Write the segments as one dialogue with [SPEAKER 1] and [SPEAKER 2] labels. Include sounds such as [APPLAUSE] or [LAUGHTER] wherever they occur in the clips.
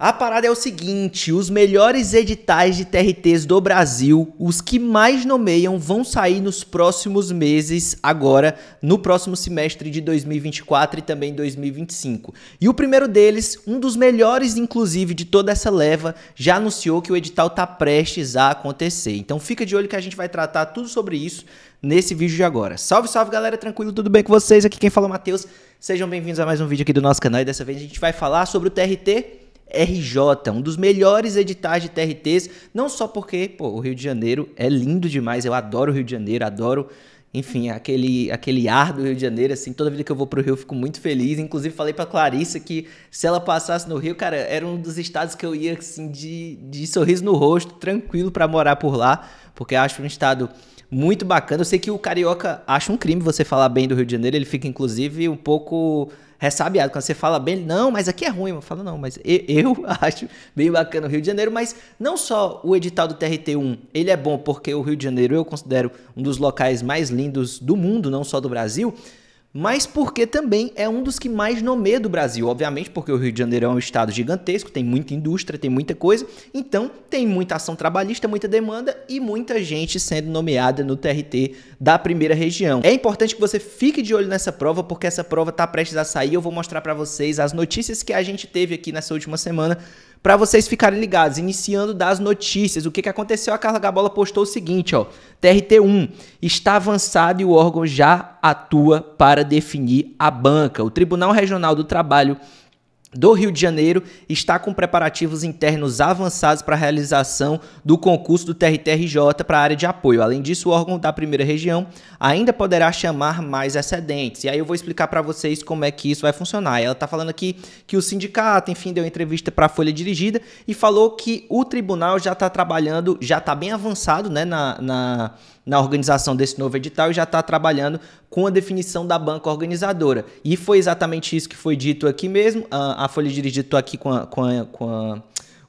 [SPEAKER 1] A parada é o seguinte: os melhores editais de TRTs do Brasil, os que mais nomeiam, vão sair nos próximos meses, agora, no próximo semestre de 2024 e também 2025. E o primeiro deles, um dos melhores, inclusive, de toda essa leva, já anunciou que o edital está prestes a acontecer. Então fica de olho que a gente vai tratar tudo sobre isso nesse vídeo de agora. Salve, salve galera, tranquilo, tudo bem com vocês? Aqui quem fala é o Matheus. Sejam bem-vindos a mais um vídeo aqui do nosso canal e dessa vez a gente vai falar sobre o TRT RJ, um dos melhores editais de TRTs, não só porque pô, o Rio de Janeiro é lindo demais, eu adoro o Rio de Janeiro, adoro, enfim, aquele, aquele ar do Rio de Janeiro, assim, toda vida que eu vou pro Rio eu fico muito feliz, inclusive falei pra Clarissa que se ela passasse no Rio, cara, era um dos estados que eu ia, assim, de, de sorriso no rosto, tranquilo para morar por lá, porque acho um estado muito bacana. Eu sei que o carioca acha um crime você falar bem do Rio de Janeiro, ele fica inclusive um pouco ressabiado. Quando você fala bem, não, mas aqui é ruim. Eu falo, não, mas eu [LAUGHS] acho bem bacana o Rio de Janeiro. Mas não só o edital do TRT1, ele é bom porque o Rio de Janeiro eu considero um dos locais mais lindos do mundo, não só do Brasil mas porque também é um dos que mais nomeia do Brasil. Obviamente, porque o Rio de Janeiro é um estado gigantesco, tem muita indústria, tem muita coisa, então tem muita ação trabalhista, muita demanda e muita gente sendo nomeada no TRT da primeira região. É importante que você fique de olho nessa prova, porque essa prova está prestes a sair. Eu vou mostrar para vocês as notícias que a gente teve aqui nessa última semana para vocês ficarem ligados, iniciando das notícias. O que, que aconteceu? A Carla Gabola postou o seguinte, ó. TRT1 está avançado e o órgão já atua para definir a banca. O Tribunal Regional do Trabalho do Rio de Janeiro está com preparativos internos avançados para a realização do concurso do TRTRJ para a área de apoio. Além disso, o órgão da primeira região ainda poderá chamar mais excedentes. E aí eu vou explicar para vocês como é que isso vai funcionar. Ela está falando aqui que o sindicato, enfim, deu entrevista para a Folha Dirigida e falou que o tribunal já está trabalhando, já está bem avançado né, na, na na organização desse novo edital e já está trabalhando com a definição da banca organizadora. E foi exatamente isso que foi dito aqui mesmo. A, a Folha de Dirigida, estou aqui com a, com a, com a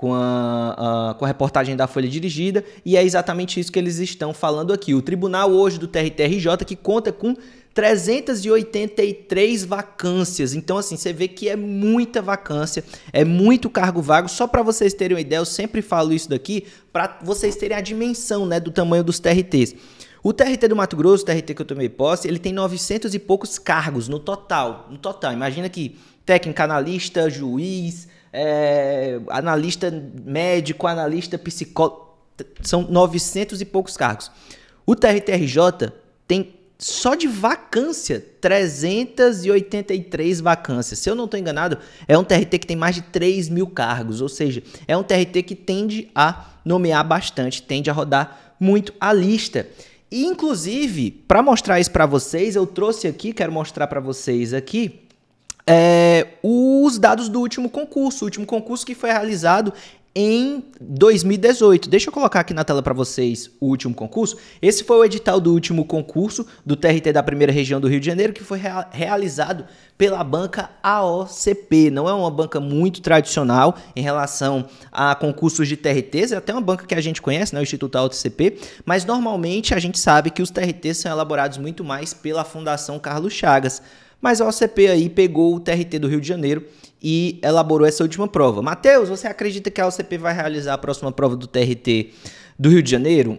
[SPEAKER 1] com a, a, com a reportagem da Folha Dirigida, e é exatamente isso que eles estão falando aqui. O tribunal hoje do TRTRJ, que conta com 383 vacâncias. Então, assim, você vê que é muita vacância, é muito cargo vago. Só para vocês terem uma ideia, eu sempre falo isso daqui, para vocês terem a dimensão né, do tamanho dos TRTs. O TRT do Mato Grosso, o TRT que eu tomei posse, ele tem 900 e poucos cargos no total. No total, imagina que técnico, analista, juiz, é, analista médico, analista psicólogo. São 900 e poucos cargos. O TRTRJ tem só de vacância 383 vacâncias. Se eu não estou enganado, é um TRT que tem mais de 3 mil cargos, ou seja, é um TRT que tende a nomear bastante, tende a rodar muito a lista. E, inclusive, para mostrar isso para vocês, eu trouxe aqui, quero mostrar para vocês aqui é, os dados do último concurso, o último concurso que foi realizado em 2018. Deixa eu colocar aqui na tela para vocês o último concurso. Esse foi o edital do último concurso do TRT da Primeira Região do Rio de Janeiro, que foi rea realizado pela banca AOCP. Não é uma banca muito tradicional em relação a concursos de TRTs, é até uma banca que a gente conhece, né, o Instituto AOCP, mas normalmente a gente sabe que os TRTs são elaborados muito mais pela Fundação Carlos Chagas. Mas a OCP aí pegou o TRT do Rio de Janeiro e elaborou essa última prova. Matheus, você acredita que a OCP vai realizar a próxima prova do TRT do Rio de Janeiro?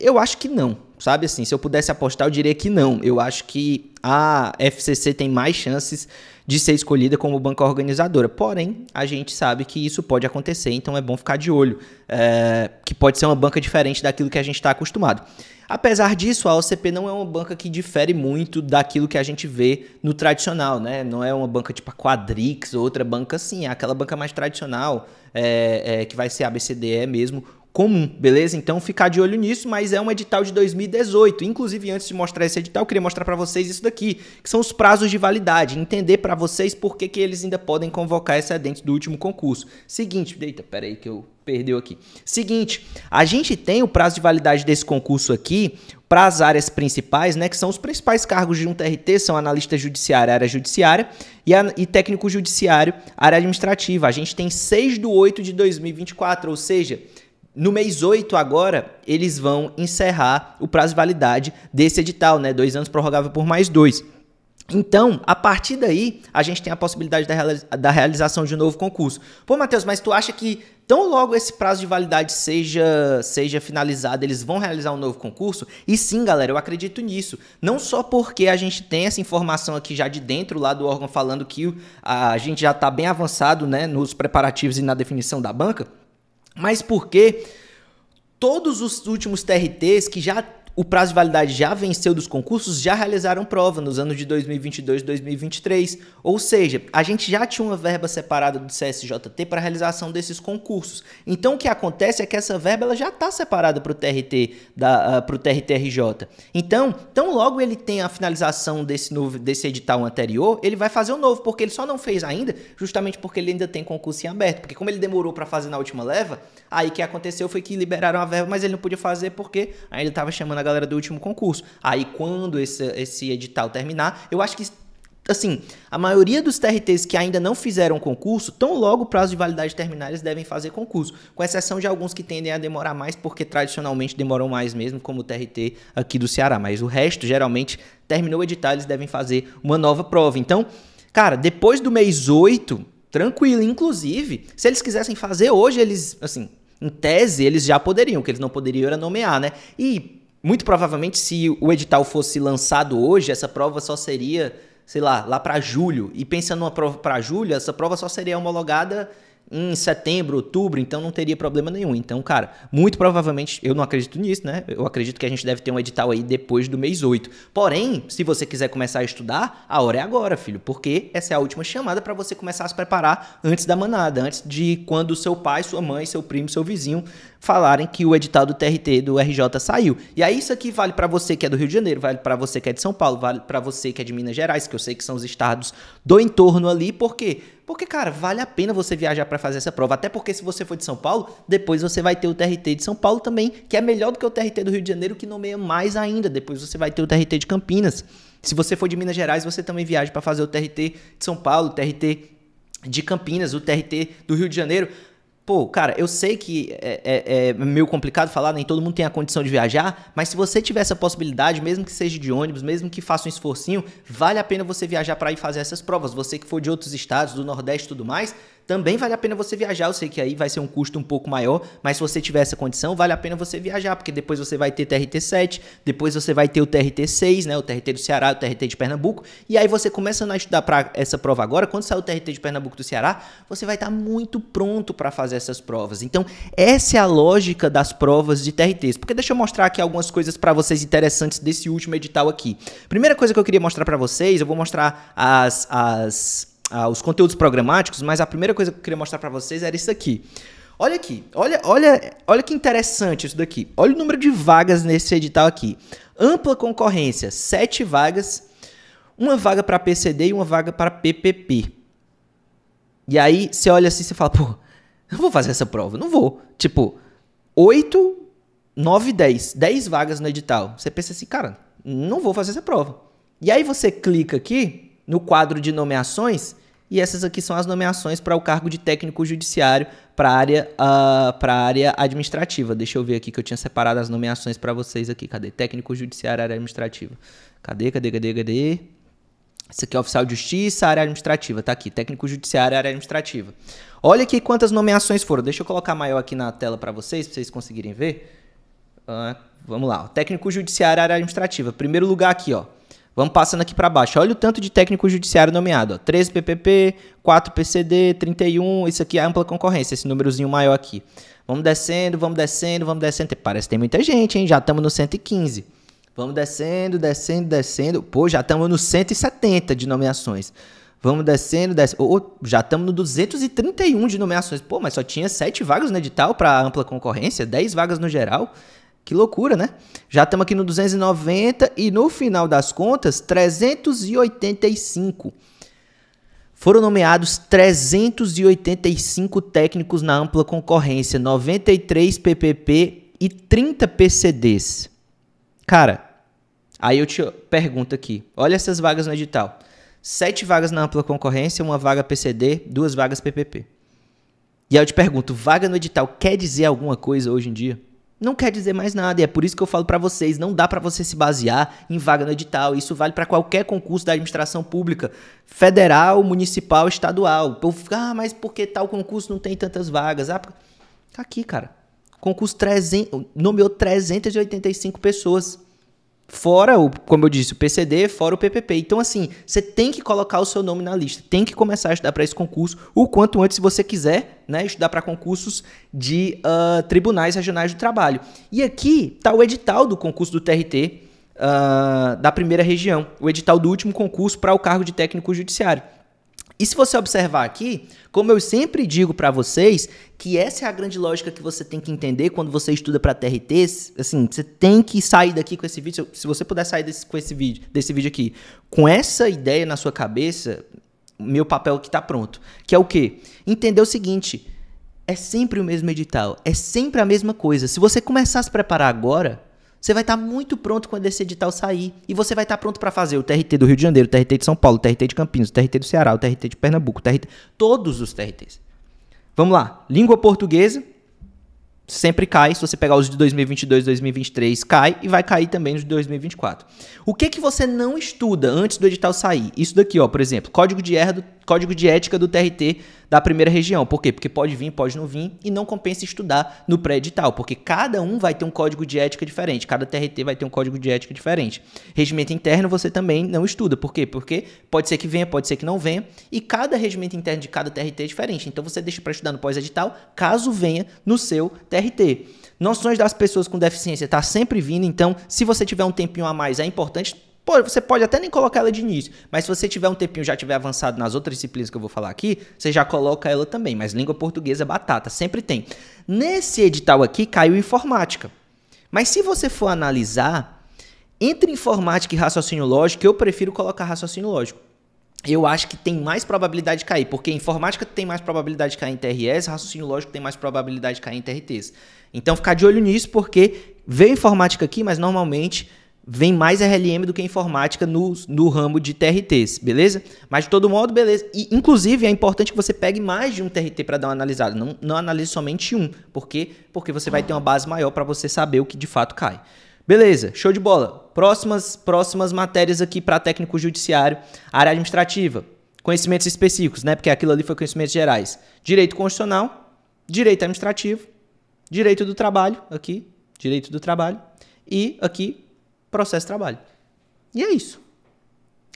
[SPEAKER 1] Eu acho que não, sabe? Assim, se eu pudesse apostar, eu diria que não. Eu acho que a FCC tem mais chances de ser escolhida como banca organizadora. Porém, a gente sabe que isso pode acontecer, então é bom ficar de olho, é, que pode ser uma banca diferente daquilo que a gente está acostumado. Apesar disso, a OCP não é uma banca que difere muito daquilo que a gente vê no tradicional, né? Não é uma banca tipo a Quadrix outra banca assim, é aquela banca mais tradicional, é, é, que vai ser BCDE mesmo, comum, beleza? Então ficar de olho nisso, mas é um edital de 2018. Inclusive, antes de mostrar esse edital, eu queria mostrar para vocês isso daqui, que são os prazos de validade, entender para vocês por que, que eles ainda podem convocar essa dentro do último concurso. Seguinte, eita, peraí que eu perdeu aqui. Seguinte, a gente tem o prazo de validade desse concurso aqui para as áreas principais, né, que são os principais cargos de um TRT, são analista judiciário, área judiciária, e, a, e técnico judiciário, área administrativa. A gente tem 6 do 8 de 2024, ou seja, no mês 8 agora, eles vão encerrar o prazo de validade desse edital, né? Dois anos prorrogável por mais dois. Então, a partir daí, a gente tem a possibilidade da, da realização de um novo concurso. Pô, Matheus, mas tu acha que tão logo esse prazo de validade seja, seja finalizado, eles vão realizar um novo concurso? E sim, galera, eu acredito nisso. Não só porque a gente tem essa informação aqui já de dentro lá do órgão falando que a gente já está bem avançado né, nos preparativos e na definição da banca, mas porque todos os últimos TRTs que já o prazo de validade já venceu dos concursos, já realizaram prova nos anos de 2022 e 2023. Ou seja, a gente já tinha uma verba separada do CSJT para a realização desses concursos. Então o que acontece é que essa verba ela já está separada para o TRT, para ah, o TRTRJ. Então, tão logo ele tem a finalização desse, novo, desse edital anterior, ele vai fazer o um novo, porque ele só não fez ainda, justamente porque ele ainda tem concurso em aberto. Porque como ele demorou para fazer na última leva, aí o que aconteceu foi que liberaram a verba, mas ele não podia fazer porque ainda estava chamando a galera do último concurso. Aí quando esse, esse edital terminar, eu acho que assim, a maioria dos TRTs que ainda não fizeram concurso, tão logo o prazo de validade terminar, eles devem fazer concurso, com exceção de alguns que tendem a demorar mais, porque tradicionalmente demoram mais mesmo, como o TRT aqui do Ceará, mas o resto, geralmente, terminou o edital, eles devem fazer uma nova prova. Então, cara, depois do mês 8, tranquilo, inclusive, se eles quisessem fazer hoje, eles, assim, em tese, eles já poderiam, o que eles não poderiam era nomear, né? E muito provavelmente, se o edital fosse lançado hoje, essa prova só seria, sei lá, lá para julho. E pensando numa prova para julho, essa prova só seria homologada em setembro, outubro, então não teria problema nenhum. Então, cara, muito provavelmente, eu não acredito nisso, né? Eu acredito que a gente deve ter um edital aí depois do mês 8. Porém, se você quiser começar a estudar, a hora é agora, filho, porque essa é a última chamada para você começar a se preparar antes da manada, antes de quando seu pai, sua mãe, seu primo, seu vizinho falarem que o edital do TRT do RJ saiu. E aí isso aqui vale para você que é do Rio de Janeiro, vale para você que é de São Paulo, vale para você que é de Minas Gerais, que eu sei que são os estados do entorno ali, por quê? Porque, cara, vale a pena você viajar para fazer essa prova. Até porque se você for de São Paulo, depois você vai ter o TRT de São Paulo também, que é melhor do que o TRT do Rio de Janeiro, que nomeia mais ainda. Depois você vai ter o TRT de Campinas. Se você for de Minas Gerais, você também viaja para fazer o TRT de São Paulo, o TRT de Campinas, o TRT do Rio de Janeiro. Pô, cara, eu sei que é, é, é, meio complicado falar, nem todo mundo tem a condição de viajar, mas se você tiver essa possibilidade, mesmo que seja de ônibus, mesmo que faça um esforcinho, vale a pena você viajar para ir fazer essas provas. Você que for de outros estados, do Nordeste e tudo mais, também vale a pena você viajar. Eu sei que aí vai ser um custo um pouco maior, mas se você tiver essa condição, vale a pena você viajar, porque depois você vai ter TRT 7, depois você vai ter o TRT 6, né? O TRT do Ceará, o TRT de Pernambuco. E aí você começando a estudar para essa prova agora, quando sair o TRT de Pernambuco do Ceará, você vai estar tá muito pronto para fazer essas provas. Então, essa é a lógica das provas de TRTs. Porque deixa eu mostrar aqui algumas coisas para vocês interessantes desse último edital aqui. Primeira coisa que eu queria mostrar para vocês, eu vou mostrar as as ah, os conteúdos programáticos, mas a primeira coisa que eu queria mostrar para vocês era isso aqui. Olha aqui, olha, olha, olha que interessante isso daqui. Olha o número de vagas nesse edital aqui. Ampla concorrência, sete vagas, uma vaga para PCD e uma vaga para PPP. E aí você olha assim e fala, pô, não vou fazer essa prova, não vou. Tipo, oito, nove, dez, dez vagas no edital. Você pensa assim, cara, não vou fazer essa prova. E aí você clica aqui, no quadro de nomeações, e essas aqui são as nomeações para o cargo de técnico judiciário para a área, uh, ah, para área administrativa. Deixa eu ver aqui que eu tinha separado as nomeações para vocês aqui. Cadê? Técnico judiciário, área administrativa. Cadê, cadê, cadê, cadê? Esse aqui é oficial de justiça, área administrativa. Tá aqui, técnico judiciário, área administrativa. Olha aqui quantas nomeações foram. Deixa eu colocar maior aqui na tela para vocês, para vocês conseguirem ver. Uh, vamos lá. Ó. Técnico judiciário, área administrativa. Primeiro lugar aqui, ó. Vamos passando aqui para baixo. Olha o tanto de técnico judiciário nomeado. Ó. 13 PPP, 4 PCD, 31. Isso aqui é ampla concorrência, esse númerozinho maior aqui. Vamos descendo, vamos descendo, vamos descendo. Parece que tem muita gente, hein? Já estamos no 115. Vamos descendo, descendo, descendo. Pô, já estamos no 170 de nomeações. Vamos descendo, descendo. Oh, já estamos no 231 de nomeações. Pô, mas só tinha 7 vagas no edital para ampla concorrência, 10 vagas no geral. Que loucura, né? Já estamos aqui no 290 e no final das contas, 385. Foram nomeados 385 técnicos na ampla concorrência, 93 PPP e 30 PCDs. Cara, aí eu te pergunto aqui, olha essas vagas no edital. Sete vagas na ampla concorrência, uma vaga PCD, duas vagas PPP. E aí eu te pergunto, vaga no edital quer dizer alguma coisa hoje em dia? não quer dizer mais nada. E é por isso que eu falo para vocês, não dá para você se basear em vaga no edital. Isso vale para qualquer concurso da administração pública, federal, municipal, estadual. Eu fico, ah, mas por que tal concurso não tem tantas vagas? Ah, tá aqui, cara. Concurso 300, nomeou 385 pessoas. Fora o, como eu disse, o PCD, fora o PPP. Então, assim, você tem que colocar o seu nome na lista, tem que começar a estudar para esse concurso o quanto antes, se você quiser, né? Estudar para concursos de uh, tribunais regionais do trabalho. E aqui está o edital do concurso do TRT uh, ah, da primeira região, o edital do último concurso para o cargo de técnico judiciário. E se você observar aqui, como eu sempre digo para vocês, que essa é a grande lógica que você tem que entender quando você estuda para TRT, assim, você tem que sair daqui com esse vídeo, se você puder sair desse, com esse vídeo, desse vídeo aqui, com essa ideia na sua cabeça, meu papel que tá pronto, que é o quê? Entender o seguinte, é sempre o mesmo edital, é sempre a mesma coisa. Se você começar a se preparar agora, você vai estar tá muito pronto quando esse edital sair. E você vai estar tá pronto para fazer o TRT do Rio de Janeiro, o TRT de São Paulo, o TRT de Campinas, o TRT do Ceará, o TRT de Pernambuco, o TRT. Todos os TRTs. Vamos lá. Língua portuguesa sempre cai. Se você pegar os de 2022, 2023, cai e vai cair também nos de 2024. O que que você não estuda antes do edital sair? Isso daqui, ó, por exemplo, código de erro, do código de ética do TRT da primeira região. Por quê? Porque pode vir, pode não vir, e não compensa estudar no pré-edital, porque cada um vai ter um código de ética diferente, cada TRT vai ter um código de ética diferente. Regimento interno você também não estuda. Por quê? Porque pode ser que venha, pode ser que não venha, e cada regimento interno de cada TRT é diferente. Então você deixa para estudar no pós-edital, caso venha no seu TRT. Noções das pessoas com deficiência está sempre vindo, então se você tiver um tempinho a mais é importante Pô, você pode até nem colocar ela de início, mas se você tiver um tempinho, já tiver avançado nas outras disciplinas que eu vou falar aqui, você já coloca ela também. Mas língua portuguesa é batata, sempre tem. Nesse edital aqui caiu informática. Mas se você for analisar, entre informática e raciocínio lógico, eu prefiro colocar raciocínio lógico eu acho que tem mais probabilidade de cair, porque informática tem mais probabilidade de cair em TRS, raciocínio lógico tem mais probabilidade de cair em TRTs. Então ficar de olho nisso, porque veio informática aqui, mas normalmente vem mais RLM do que informática no, no ramo de TRTs, beleza? Mas de todo modo, beleza. E, inclusive, é importante que você pegue mais de um TRT para dar uma analisada. Não, não analise somente um. Por quê? Porque você vai ter uma base maior para você saber o que de fato cai. Beleza, show de bola. Próximas, próximas matérias aqui para técnico judiciário, área administrativa, conhecimentos específicos, né? Porque aquilo ali foi conhecimentos gerais. Direito constitucional, direito administrativo, direito do trabalho, aqui, direito do trabalho, e aqui processo trabalho. E é isso.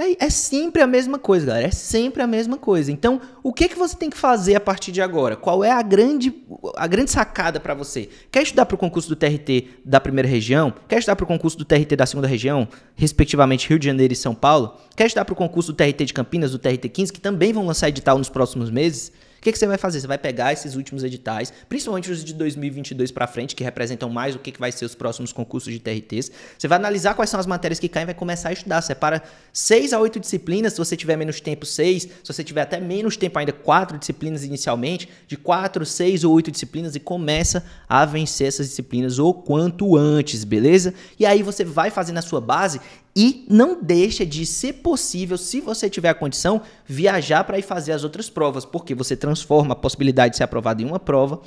[SPEAKER 1] É, é, sempre a mesma coisa, galera. É sempre a mesma coisa. Então, o que é que você tem que fazer a partir de agora? Qual é a grande, a grande sacada para você? Quer estudar para o concurso do TRT da primeira região? Quer estudar para o concurso do TRT da segunda região, respectivamente Rio de Janeiro e São Paulo? Quer estudar para o concurso do TRT de Campinas, do TRT 15, que também vão lançar edital nos próximos meses? O que, que, você vai fazer? Você vai pegar esses últimos editais, principalmente os de 2022 para frente, que representam mais o que, que vai ser os próximos concursos de TRTs. Você vai analisar quais são as matérias que caem e vai começar a estudar. Separa seis a oito disciplinas, se você tiver menos tempo, seis. Se você tiver até menos tempo ainda, quatro disciplinas inicialmente. De quatro, seis ou oito disciplinas e começa a vencer essas disciplinas o quanto antes, beleza? E aí você vai fazendo a sua base e não deixa de, ser possível, se você tiver a condição, viajar para ir fazer as outras provas, porque você transforma a possibilidade de ser aprovado em uma prova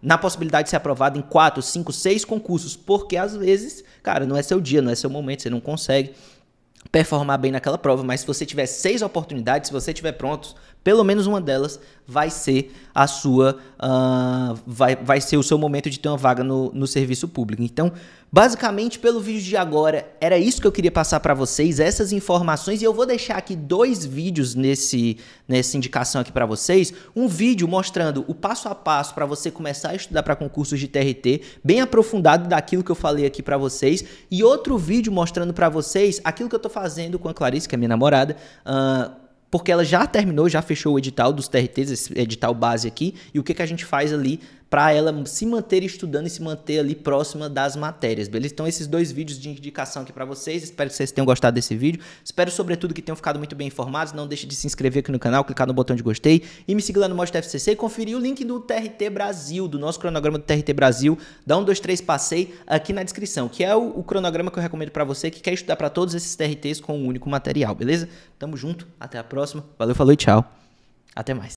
[SPEAKER 1] na possibilidade de ser aprovado em quatro, cinco, seis concursos, porque às vezes, cara, não é seu dia, não é seu momento, você não consegue performar bem naquela prova, mas se você tiver seis oportunidades, se você estiver pronto, pelo menos uma delas vai ser a sua, uh, vai, vai ser o seu momento de ter uma vaga no, no serviço público. Então, basicamente, pelo vídeo de agora, era isso que eu queria passar para vocês, essas informações, e eu vou deixar aqui dois vídeos nesse, nessa indicação aqui para vocês. Um vídeo mostrando o passo a passo para você começar a estudar para concursos de TRT, bem aprofundado daquilo que eu falei aqui para vocês, e outro vídeo mostrando para vocês aquilo que eu estou fazendo com a Clarice, que é minha namorada, uh, porque ela já terminou, já fechou o edital dos TRTs, esse edital base aqui, e o que, que a gente faz ali para ela se manter estudando e se manter ali próxima das matérias, beleza? Então esses dois vídeos de indicação aqui para vocês, espero que vocês tenham gostado desse vídeo, espero sobretudo que tenham ficado muito bem informados, não deixe de se inscrever aqui no canal, clicar no botão de gostei e me seguir lá no Mostra FCC e conferir o link do TRT Brasil, do nosso cronograma do TRT Brasil, Dá um, dois, três passei aqui na descrição, que é o, o cronograma que eu recomendo para você que quer estudar para todos esses TRTs com um único material, beleza? Tamo junto, até a próxima próxima. Valeu, falou e tchau. Até mais.